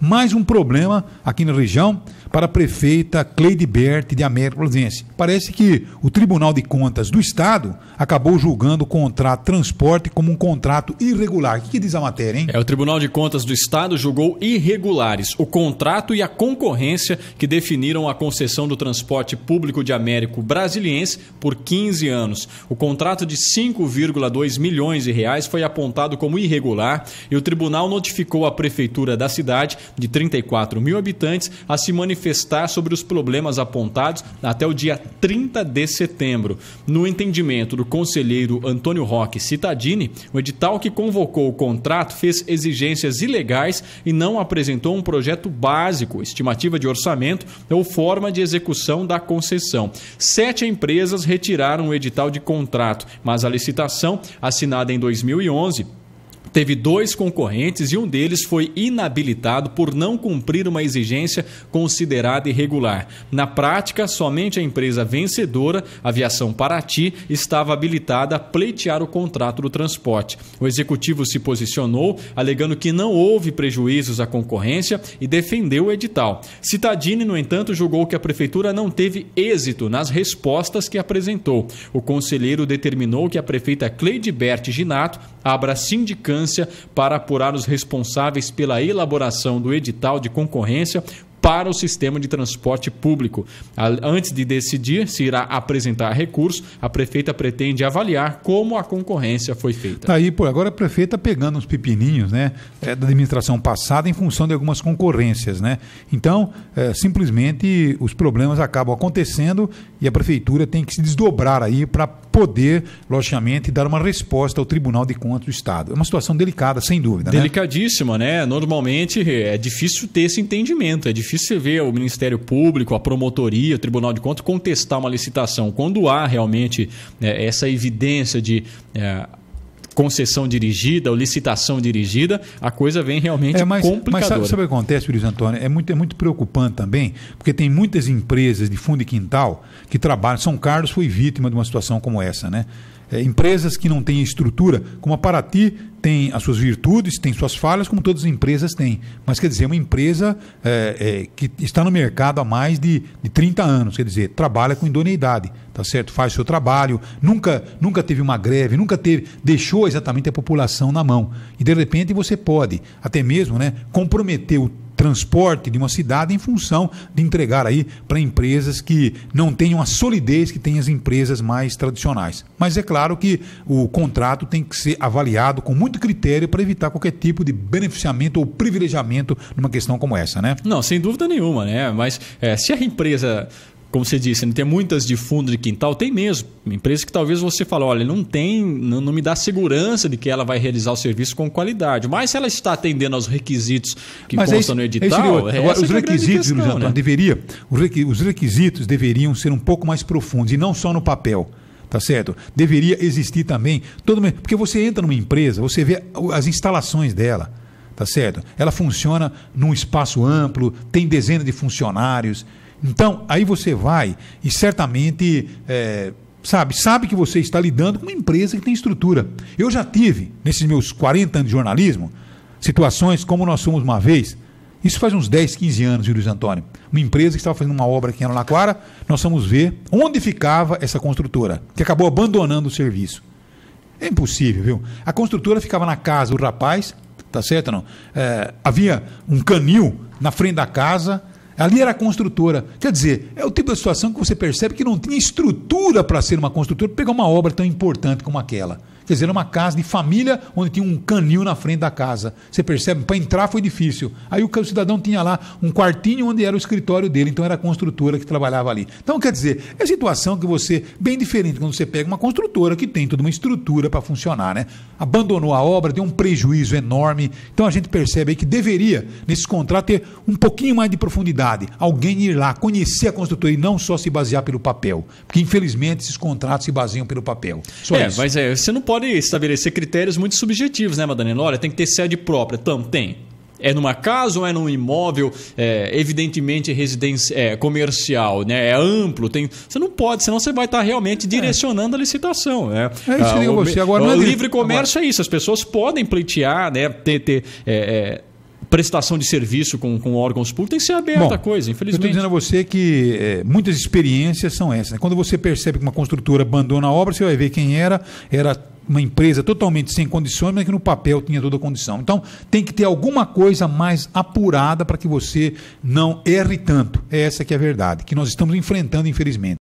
Mais um problema aqui na região para a prefeita Cleide Bert de América Brasiliense. Parece que o Tribunal de Contas do Estado acabou julgando o contrato transporte como um contrato irregular. O que, que diz a matéria, hein? É, o Tribunal de Contas do Estado julgou irregulares o contrato e a concorrência que definiram a concessão do transporte público de Américo Brasiliense por 15 anos. O contrato de 5,2 milhões de reais foi apontado como irregular e o tribunal notificou a prefeitura da cidade cidade de 34 mil habitantes a se manifestar sobre os problemas apontados até o dia 30 de setembro. No entendimento do conselheiro Antônio Roque Citadini, o edital que convocou o contrato fez exigências ilegais e não apresentou um projeto básico, estimativa de orçamento ou forma de execução da concessão. Sete empresas retiraram o edital de contrato, mas a licitação, assinada em 2011, teve dois concorrentes e um deles foi inabilitado por não cumprir uma exigência considerada irregular. Na prática, somente a empresa vencedora, Aviação Paraty, estava habilitada a pleitear o contrato do transporte. O executivo se posicionou, alegando que não houve prejuízos à concorrência e defendeu o edital. Citadini, no entanto, julgou que a prefeitura não teve êxito nas respostas que apresentou. O conselheiro determinou que a prefeita Cleide Berte Ginato abra sindicato para apurar os responsáveis pela elaboração do edital de concorrência, para o sistema de transporte público. Antes de decidir se irá apresentar recurso, a prefeita pretende avaliar como a concorrência foi feita. Tá aí, pô, agora a prefeita pegando uns pepininhos, né, é, da administração passada em função de algumas concorrências, né? Então, é, simplesmente os problemas acabam acontecendo e a prefeitura tem que se desdobrar aí para poder, logicamente, dar uma resposta ao Tribunal de Contas do Estado. É uma situação delicada, sem dúvida. Né? Delicadíssima, né? né? Normalmente é, é difícil ter esse entendimento, é difícil difícil você ver o Ministério Público, a promotoria, o Tribunal de Contas contestar uma licitação. Quando há realmente é, essa evidência de. É, concessão dirigida ou licitação dirigida, a coisa vem realmente é, mas, complicadora. Mas sabe, sabe o que acontece, Luiz Antônio? É muito, é muito preocupante também, porque tem muitas empresas de fundo e quintal que trabalham. São Carlos foi vítima de uma situação como essa, né? é, empresas que não têm estrutura, como a Paraty tem as suas virtudes, tem suas falhas, como todas as empresas têm. Mas quer dizer, uma empresa é, é, que está no mercado há mais de, de 30 anos, quer dizer, trabalha com idoneidade, tá certo? Faz seu trabalho, nunca, nunca teve uma greve, nunca teve, deixou exatamente a população na mão. E de repente você pode, até mesmo, né, comprometer o transporte de uma cidade em função de entregar aí para empresas que não tenham a solidez que têm as empresas mais tradicionais. Mas é claro que o contrato tem que ser avaliado com muito critério para evitar qualquer tipo de beneficiamento ou privilegiamento numa questão como essa, né? Não, sem dúvida nenhuma, né? Mas é, se a empresa como você disse, né, tem muitas de fundo de quintal, tem mesmo. Empresas que talvez você fale, olha, não tem, não, não, me dá segurança de que ela vai realizar o serviço com qualidade. Mas se ela está atendendo aos requisitos que Mas constam é no edital, é agora, os é requisitos, questão, Antônio, né? deveria, os requisitos deveriam ser um pouco mais profundos e não só no papel tá certo? Deveria existir também todo porque você entra numa empresa, você vê as instalações dela, tá certo? Ela funciona num espaço amplo, tem dezenas de funcionários, então, aí você vai e certamente. É, sabe, sabe que você está lidando com uma empresa que tem estrutura. Eu já tive, nesses meus 40 anos de jornalismo, situações como nós fomos uma vez, isso faz uns 10, 15 anos, Luiz Antônio. Uma empresa que estava fazendo uma obra aqui em Clara nós fomos ver onde ficava essa construtora, que acabou abandonando o serviço. É impossível, viu? A construtora ficava na casa do rapaz, tá certo não? É, havia um canil na frente da casa, Ali era construtora. Quer dizer, é o tipo de situação que você percebe que não tinha estrutura para ser uma construtora, pegar uma obra tão importante como aquela. Quer dizer, era uma casa de família onde tinha um canil na frente da casa. Você percebe? Para entrar foi difícil. Aí o cidadão tinha lá um quartinho onde era o escritório dele, então era a construtora que trabalhava ali. Então, quer dizer, é situação que você. bem diferente quando você pega uma construtora que tem toda uma estrutura para funcionar, né? Abandonou a obra, deu um prejuízo enorme. Então a gente percebe aí que deveria, nesse contrato, ter um pouquinho mais de profundidade. Alguém ir lá, conhecer a construtora e não só se basear pelo papel. Porque, infelizmente, esses contratos se baseiam pelo papel. Só é, isso. mas é, você não pode pode estabelecer critérios muito subjetivos, né, Madalena? Olha, tem que ter sede própria. Então, tem. É numa casa ou é num imóvel, é, evidentemente residência, é, comercial, né? É amplo, tem. Você não pode, senão você vai estar realmente é. direcionando é. a licitação. Né? É isso ah, que eu digo ah, o, você. Agora o, não é livre comércio agora... é isso, as pessoas podem pleitear, né? Ter, ter é, é, prestação de serviço com, com órgãos públicos tem que ser aberta Bom, a coisa, infelizmente. Eu estou dizendo a você que é, muitas experiências são essas. Né? Quando você percebe que uma construtora abandona a obra, você vai ver quem era, era uma empresa totalmente sem condições, mas que no papel tinha toda a condição. Então, tem que ter alguma coisa mais apurada para que você não erre tanto. É essa que é a verdade, que nós estamos enfrentando, infelizmente.